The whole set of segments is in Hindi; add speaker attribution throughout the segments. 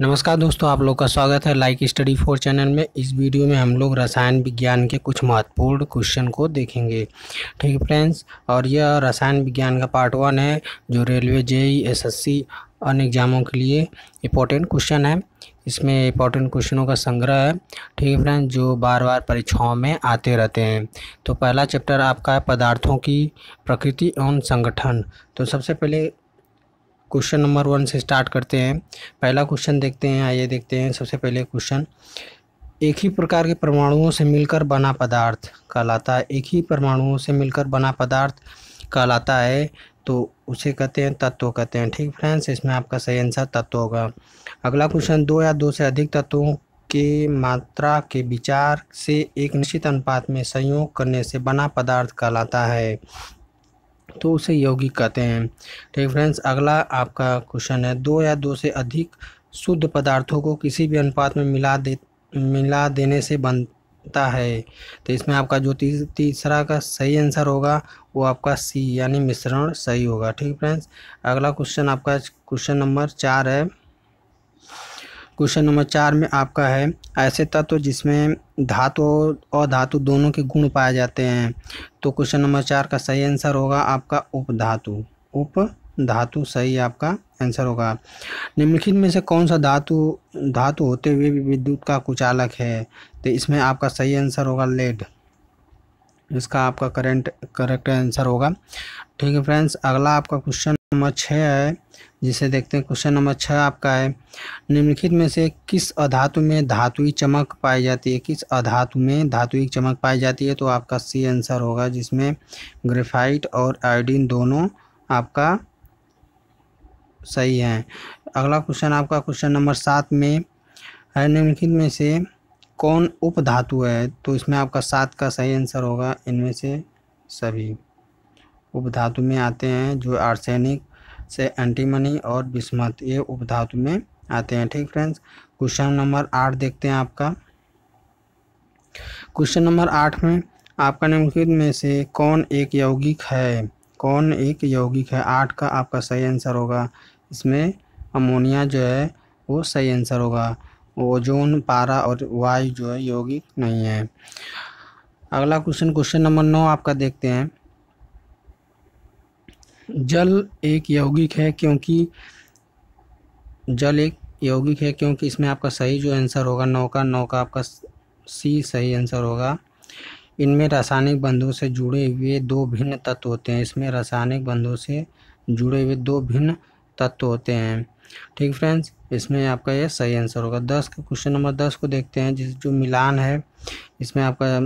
Speaker 1: नमस्कार दोस्तों आप लोग का स्वागत है लाइक स्टडी फोर चैनल में इस वीडियो में हम लोग रसायन विज्ञान के कुछ महत्वपूर्ण क्वेश्चन को देखेंगे ठीक है फ्रेंड्स और यह रसायन विज्ञान का पार्ट वन है जो रेलवे जेई एसएससी अन्य एग्जामों के लिए इम्पोर्टेंट क्वेश्चन है इसमें इंपॉर्टेंट क्वेश्चनों का संग्रह है ठीक है फ्रेंड्स जो बार बार परीक्षाओं में आते रहते हैं तो पहला चैप्टर आपका है पदार्थों की प्रकृति एवं संगठन तो सबसे पहले क्वेश्चन नंबर वन से स्टार्ट करते हैं पहला क्वेश्चन देखते हैं आइए देखते हैं सबसे पहले क्वेश्चन एक ही प्रकार के परमाणुओं से मिलकर बना पदार्थ कहलाता है एक ही परमाणुओं से मिलकर बना पदार्थ कहलाता है तो उसे कहते हैं तत्व कहते हैं ठीक फ्रेंड्स इसमें आपका सही आंसर तत्व होगा अगला क्वेश्चन दो या दो से अधिक तत्वों के मात्रा के विचार से एक निश्चित अनुपात में संयोग करने से बना पदार्थ कहलाता है तो उसे यौगिक कहते हैं ठीक फ्रेंड्स अगला आपका क्वेश्चन है दो या दो से अधिक शुद्ध पदार्थों को किसी भी अनुपात में मिला दे मिला देने से बनता है तो इसमें आपका जो तीसरा का सही आंसर होगा वो आपका सी यानी मिश्रण सही होगा ठीक फ्रेंड्स अगला क्वेश्चन आपका क्वेश्चन नंबर चार है क्वेश्चन नंबर चार में आपका है ऐसे तत्व जिसमें धातु और धातु दोनों के गुण पाए जाते हैं तो क्वेश्चन नंबर चार का सही आंसर होगा आपका उपधातु उप धातु सही आपका आंसर होगा निम्नलिखित में से कौन सा धातु धातु होते हुए भी विद्युत का कुचालक है तो इसमें आपका सही आंसर होगा लेड इसका आपका करेंट करेक्ट आंसर होगा ठीक है फ्रेंड्स अगला आपका क्वेश्चन नंबर छः है जिसे देखते हैं क्वेश्चन नंबर छः आपका है निम्नलिखित में से किस अधातु में धातुई चमक पाई जाती है किस अधातु में धातुई चमक पाई जाती है तो आपका सी आंसर होगा जिसमें ग्रेफाइट और आयोडीन दोनों आपका सही है अगला क्वेश्चन आपका क्वेश्चन नंबर सात में है निम्नलिखित में से कौन उप धातु है तो इसमें आपका सात का सही आंसर होगा इनमें से सभी उपधातु में आते हैं जो आर्सेनिक से एंटीमनी और बिस्मत ये उपधातु में आते हैं ठीक फ्रेंड्स क्वेश्चन नंबर आठ देखते हैं आपका क्वेश्चन नंबर आठ में आपका निम्नलिखित में से कौन एक यौगिक है कौन एक यौगिक है आठ का आपका सही आंसर होगा इसमें अमोनिया जो है वो सही आंसर होगा ओजोन पारा और वायु जो है यौगिक नहीं है अगला क्वेश्चन क्वेश्चन नंबर नौ आपका देखते हैं जल एक यौगिक है क्योंकि जल एक यौगिक है क्योंकि इसमें आपका सही जो आंसर होगा नौ का नौ का आपका सी सही आंसर होगा इनमें रासायनिक बंधों से जुड़े हुए दो भिन्न तत्व होते हैं इसमें रासायनिक बंधों से जुड़े हुए दो भिन्न तत्व होते हैं ठीक फ्रेंड्स इसमें आपका ये सही आंसर होगा दस का क्वेश्चन नंबर दस को देखते हैं जिस जो मिलान है इसमें आपका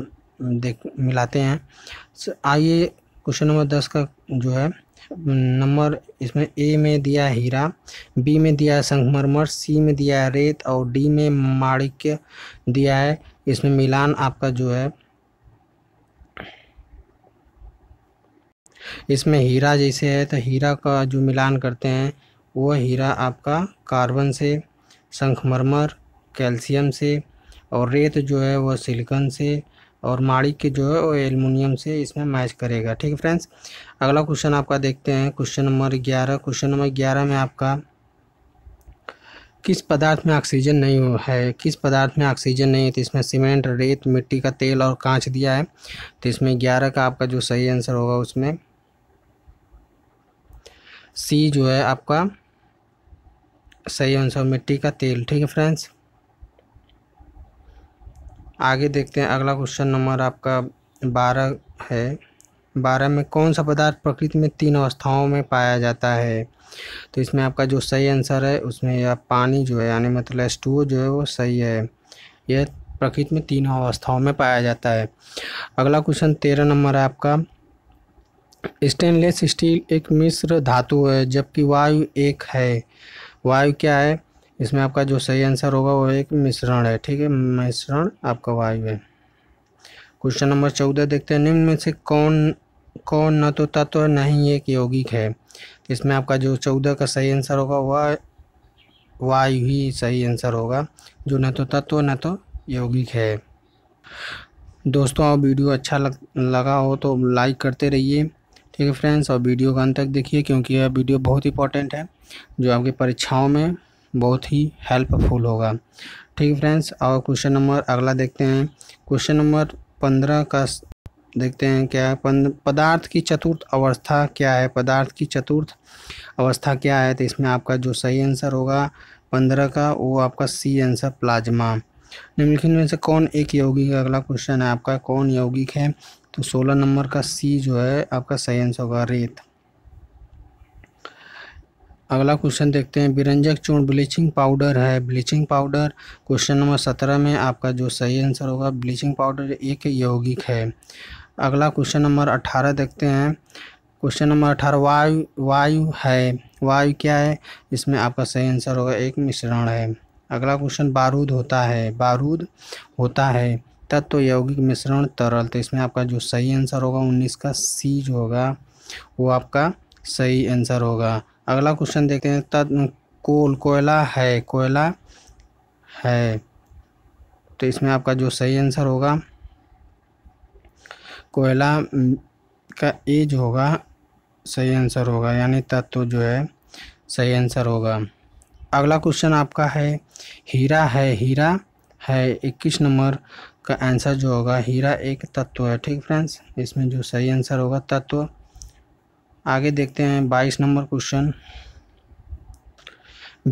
Speaker 1: देख मिलाते हैं आइए क्वेश्चन नंबर दस का जो है नंबर इसमें ए में दिया हीरा बी में दिया है संगमरमर सी में दिया है रेत और डी में माणिक्य दिया है इसमें मिलान आपका जो है इसमें हीरा जैसे है तो हीरा का जो मिलान करते हैं वह हीरा आपका कार्बन से संगमरमर कैल्शियम से और रेत जो है वह सिलिकन से और माड़ी के जो है वो एलमिनियम से इसमें मैच करेगा ठीक है फ्रेंड्स अगला क्वेश्चन आपका देखते हैं क्वेश्चन नंबर ग्यारह क्वेश्चन नंबर ग्यारह में आपका किस पदार्थ में ऑक्सीजन नहीं है किस पदार्थ में ऑक्सीजन नहीं है तो इसमें सीमेंट रेत मिट्टी का तेल और कांच दिया है तो इसमें ग्यारह का आपका जो सही आंसर होगा उसमें सी जो है आपका सही आंसर मिट्टी का तेल ठीक है फ्रेंड्स आगे देखते हैं अगला क्वेश्चन नंबर आपका बारह है बारह में कौन सा पदार्थ प्रकृति में तीन अवस्थाओं में पाया जाता है तो इसमें आपका जो सही आंसर है उसमें यह पानी जो है यानी मतलब एस जो है वो सही है यह प्रकृति में तीन अवस्थाओं में पाया जाता है अगला क्वेश्चन तेरह नंबर है आपका स्टेनलेस स्टील एक मिश्र धातु है जबकि वायु एक है वायु क्या है इसमें आपका जो सही आंसर होगा वो एक मिश्रण है ठीक है मिश्रण आपका वायु है क्वेश्चन नंबर चौदह देखते हैं निम्न में से कौन कौन न तो तत्व न ही एक यौगिक है इसमें आपका जो चौदह का सही आंसर होगा वह वायु ही सही आंसर होगा जो न तो तत्व न तो यौगिक है दोस्तों और वीडियो अच्छा लग, लगा हो तो लाइक करते रहिए ठीक है फ्रेंड्स और वीडियो का अंत तक देखिए क्योंकि यह वीडियो बहुत इंपॉर्टेंट है जो आपकी परीक्षाओं में बहुत ही हेल्पफुल होगा ठीक फ्रेंड्स और क्वेश्चन नंबर अगला देखते हैं क्वेश्चन नंबर पंद्रह का देखते हैं क्या है पदार्थ की चतुर्थ अवस्था क्या है पदार्थ की चतुर्थ अवस्था क्या है तो इसमें आपका जो सही आंसर होगा पंद्रह का वो आपका सी आंसर प्लाज्मा निम्नलिखित में से कौन एक यौगिक अगला क्वेश्चन है आपका कौन यौगिक है तो सोलह नंबर का सी जो है आपका सही आंसर होगा रेत अगला क्वेश्चन देखते हैं विरंजक चूर्ण ब्लीचिंग पाउडर है ब्लीचिंग पाउडर क्वेश्चन नंबर सत्रह में आपका जो सही आंसर होगा ब्लीचिंग पाउडर एक यौगिक है अगला क्वेश्चन नंबर अठारह देखते हैं क्वेश्चन नंबर अठारह वायु वायु है वायु क्या है इसमें आपका सही आंसर होगा एक मिश्रण है अगला क्वेश्चन बारूद होता है बारूद होता है तत्व तो यौगिक मिश्रण तरल तो इसमें आपका जो सही आंसर होगा उन्नीस का सी जो होगा वो आपका सही आंसर होगा अगला क्वेश्चन देखते हैं तद कोल कोयला है कोयला है तो इसमें आपका जो सही आंसर होगा कोयला का ए जो होगा सही आंसर होगा यानी तत्व जो है सही आंसर होगा अगला क्वेश्चन आपका है हीरा है हीरा है इक्कीस नंबर का आंसर जो होगा हीरा एक तत्व है ठीक फ्रेंड्स इसमें जो सही आंसर होगा तत्व आगे देखते हैं बाईस नंबर क्वेश्चन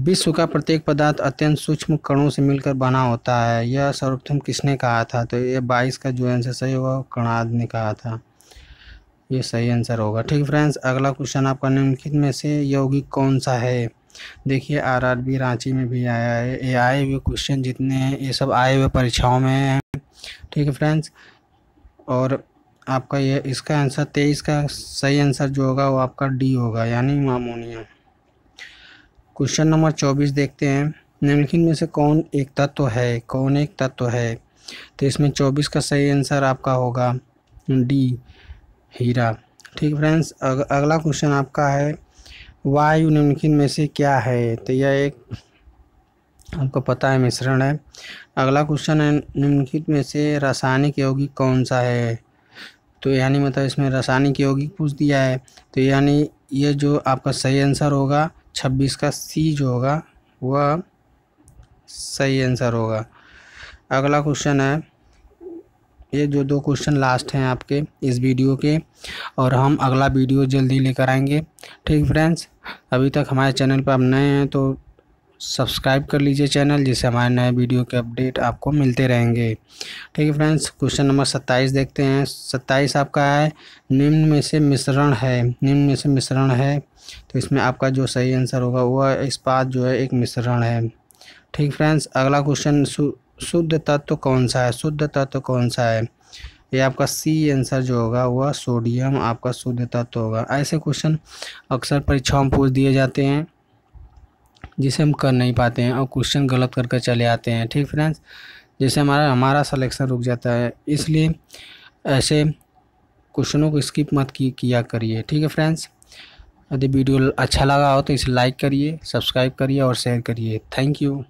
Speaker 1: विश्व का प्रत्येक पदार्थ अत्यंत सूक्ष्म कणों से मिलकर बना होता है यह सर्वप्रथम किसने कहा था तो ये बाईस का जो आंसर सही होगा कणाद ने कहा था ये सही आंसर होगा ठीक फ्रेंड्स अगला क्वेश्चन आपका निम्नलिखित में से यौगिक कौन सा है देखिए आरआरबी रांची में भी आया है ये आए हुए क्वेश्चन जितने हैं ये सब आए हुए परीक्षाओं में हैं ठीक है फ्रेंड्स और आपका ये इसका आंसर तेईस का सही आंसर जो होगा वो आपका डी होगा यानी मामोनिया क्वेश्चन नंबर चौबीस देखते हैं निम्नलिखित में से कौन एक तत्व है कौन एक तत्व है तो इसमें चौबीस का सही आंसर आपका होगा डी हीरा ठीक फ्रेंड्स अग, अगला क्वेश्चन आपका है वायु निम्नलिखित में से क्या है तो यह एक आपको पता है मिश्रण है अगला क्वेश्चन है निम्नलिखित में से रासायनिक यौगिक कौन सा है तो यानी मतलब इसमें रासायनिक यौगिक पूछ दिया है तो यानी ये जो आपका सही आंसर होगा छब्बीस का सी जो होगा वह सही आंसर होगा अगला क्वेश्चन है ये जो दो क्वेश्चन लास्ट हैं आपके इस वीडियो के और हम अगला वीडियो जल्दी लेकर आएंगे ठीक फ्रेंड्स अभी तक हमारे चैनल पर आप नए हैं तो सब्सक्राइब कर लीजिए चैनल जिससे हमारे नए वीडियो के अपडेट आपको मिलते रहेंगे ठीक है फ्रेंड्स क्वेश्चन नंबर सत्ताईस देखते हैं सत्ताईस आपका है निम्न में से मिश्रण है निम्न में से मिश्रण है तो इसमें आपका जो सही आंसर होगा वह इस्पात जो है एक मिश्रण है ठीक फ्रेंड्स अगला क्वेश्चन शुद्ध तत्व तो कौन सा है शुद्ध तत्व तो कौन सा है ये आपका सी आंसर जो होगा वह सोडियम आपका शुद्ध तत्व तो होगा ऐसे क्वेश्चन अक्सर परीक्षाओं में पूछ दिए जाते हैं जिसे हम कर नहीं पाते हैं और क्वेश्चन गलत करके चले आते हैं ठीक फ्रेंड्स जैसे हमारा हमारा सलेक्शन रुक जाता है इसलिए ऐसे क्वेश्चनों को स्किप मत की, किया करिए ठीक है फ्रेंड्स यदि वीडियो अच्छा लगा हो तो इसे लाइक करिए सब्सक्राइब करिए और शेयर करिए थैंक यू